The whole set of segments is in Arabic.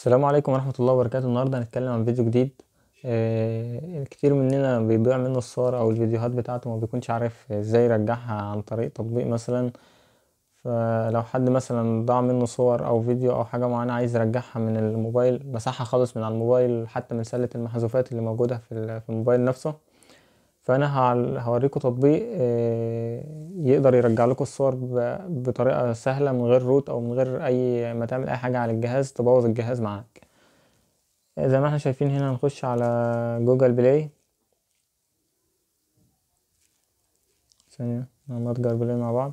السلام عليكم ورحمة الله وبركاته النهاردة هنتكلم عن فيديو جديد آه كتير مننا بيضيع منه الصور او الفيديوهات بتاعته ما بيكونش عارف ازاي يرجعها عن طريق تطبيق مثلا فلو حد مثلا ضاع منه صور او فيديو او حاجة معينة عايز يرجعها من الموبايل مسحها خالص من على الموبايل حتى من سلة المحذوفات اللي موجودة في الموبايل نفسه فانا هوريكم تطبيق آه، يقدر يرجع لكم الصور بطريقه سهله من غير روت او من غير اي ما تعمل اي حاجه على الجهاز تبوظ الجهاز معاك آه، زي ما احنا شايفين هنا نخش على جوجل بلاي ثانيه متجر بلاي مع بعض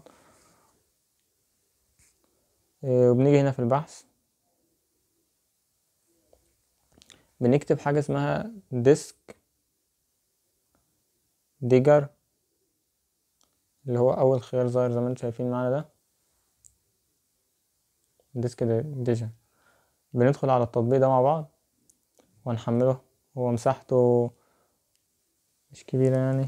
آه، وبنيجي هنا في البحث بنكتب حاجه اسمها ديسك ديجر اللي هو أول خيار ظاهر زي ما انتم شايفين معانا ده ديسك ديجن بندخل على التطبيق ده مع بعض ونحمله هو مساحته مش كبيرة يعني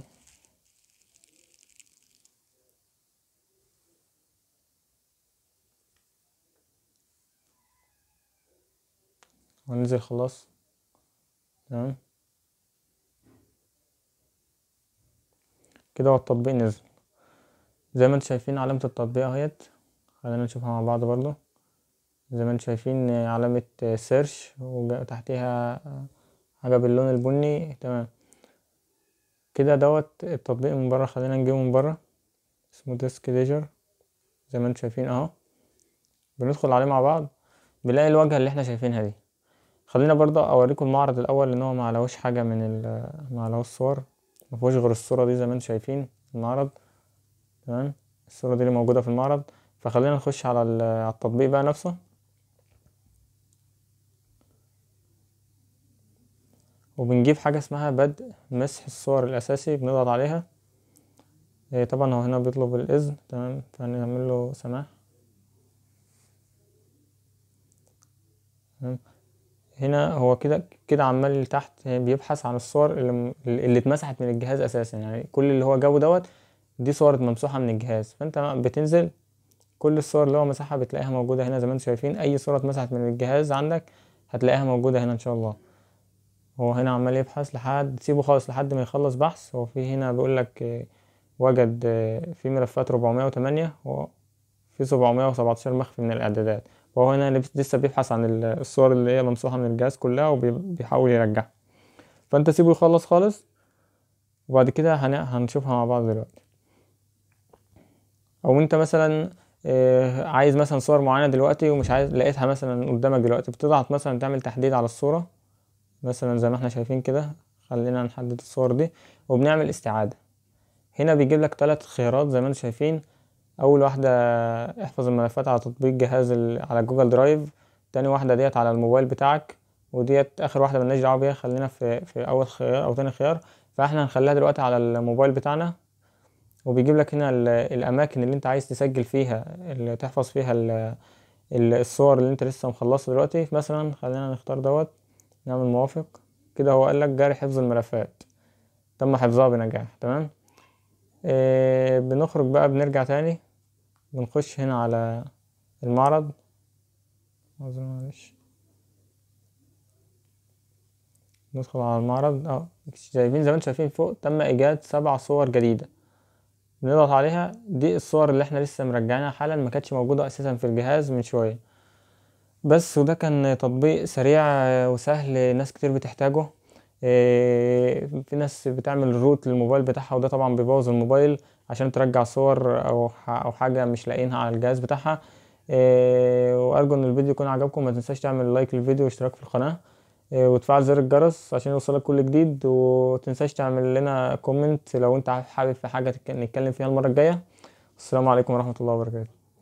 وننزل خلاص تمام كده هو التطبيق نزل زي ما انتم شايفين علامة التطبيق اهيت خلينا نشوفها مع بعض برضو زي ما انتم شايفين علامة سيرش وتحتها حاجة باللون البني تمام كده دوت التطبيق من بره خلينا نجيبه من بره اسمه ديسك ليجر زي ما انتم شايفين اهو بندخل عليه مع بعض بنلاقي الواجهة اللي احنا شايفينها دي خلينا برضه اوريكم المعرض الاول لان هو معلوش حاجة من ال صور ما فيهوش غير الصوره دي زي ما انتم شايفين المعرض تمام الصوره دي اللي موجوده في المعرض فخلينا نخش على التطبيق بقى نفسه وبنجيب حاجه اسمها بدء مسح الصور الاساسي بنضغط عليها إيه، طبعا هو هنا بيطلب الاذن تمام فنعمل له سماح تمام هنا هو كده كده عمال لتحت بيبحث عن الصور اللي, اللي اتمسحت من الجهاز اساسا يعني كل اللي هو جابه دوت دي صور ممسوحه من الجهاز فانت بتنزل كل الصور اللي هو مسحها بتلاقيها موجوده هنا زي ما انتم شايفين اي صوره اتمسحت من الجهاز عندك هتلاقيها موجوده هنا ان شاء الله هو هنا عمال يبحث لحد سيبه خالص لحد ما يخلص بحث هو في هنا بيقول لك وجد في ملفات 408 وفي 717 مخفي من الاعدادات وهو هنا لسه بيبحث عن الصور اللي هي ممسوحة من الجهاز كلها وبيحاول يرجعها فانت سيبه يخلص خالص وبعد كده هنشوفها مع بعض دلوقتي او انت مثلا آه، عايز مثلا صور معينة دلوقتي ومش عايز لقيتها مثلا قدامك دلوقتي بتضغط مثلا تعمل تحديد على الصورة مثلا زي ما احنا شايفين كده خلينا نحدد الصور دي وبنعمل استعادة هنا بيجيب لك ثلاث خيارات زي ما انتم شايفين اول واحده احفظ الملفات على تطبيق جهاز ال... على جوجل درايف تاني واحده ديت على الموبايل بتاعك وديت اخر واحده ملناش دعوه بيها خلينا في في اول خيار او تاني خيار فاحنا هنخليها دلوقتي على الموبايل بتاعنا وبيجيب لك هنا ال... الاماكن اللي انت عايز تسجل فيها اللي تحفظ فيها ال... الصور اللي انت لسه مخلصها دلوقتي مثلا خلينا نختار دوت نعمل موافق كده هو قال لك جاري حفظ الملفات تم حفظها بنجاح تمام آه بنخرج بقى بنرجع تاني بنخش هنا على المعرض اظن معلش ندخل على المعرض اه جايبين زي ما انتم شايفين فوق تم ايجاد سبع صور جديده بنضغط عليها دي الصور اللي احنا لسه مرجعينها حالا ما كانتش موجوده اساسا في الجهاز من شويه بس وده كان تطبيق سريع وسهل ناس كتير بتحتاجه آه، في ناس بتعمل روت للموبايل بتاعها وده طبعا بيبوظ الموبايل عشان ترجع صور او حاجه مش لاقينها على الجهاز بتاعها آه، وارجو ان الفيديو يكون عجبكم ما تنساش تعمل لايك للفيديو واشتراك في القناه آه، وتفعل زر الجرس عشان يوصلك كل جديد وتنساش تعمل لنا كومنت لو انت حابب في حاجه نتكلم فيها المره الجايه السلام عليكم ورحمه الله وبركاته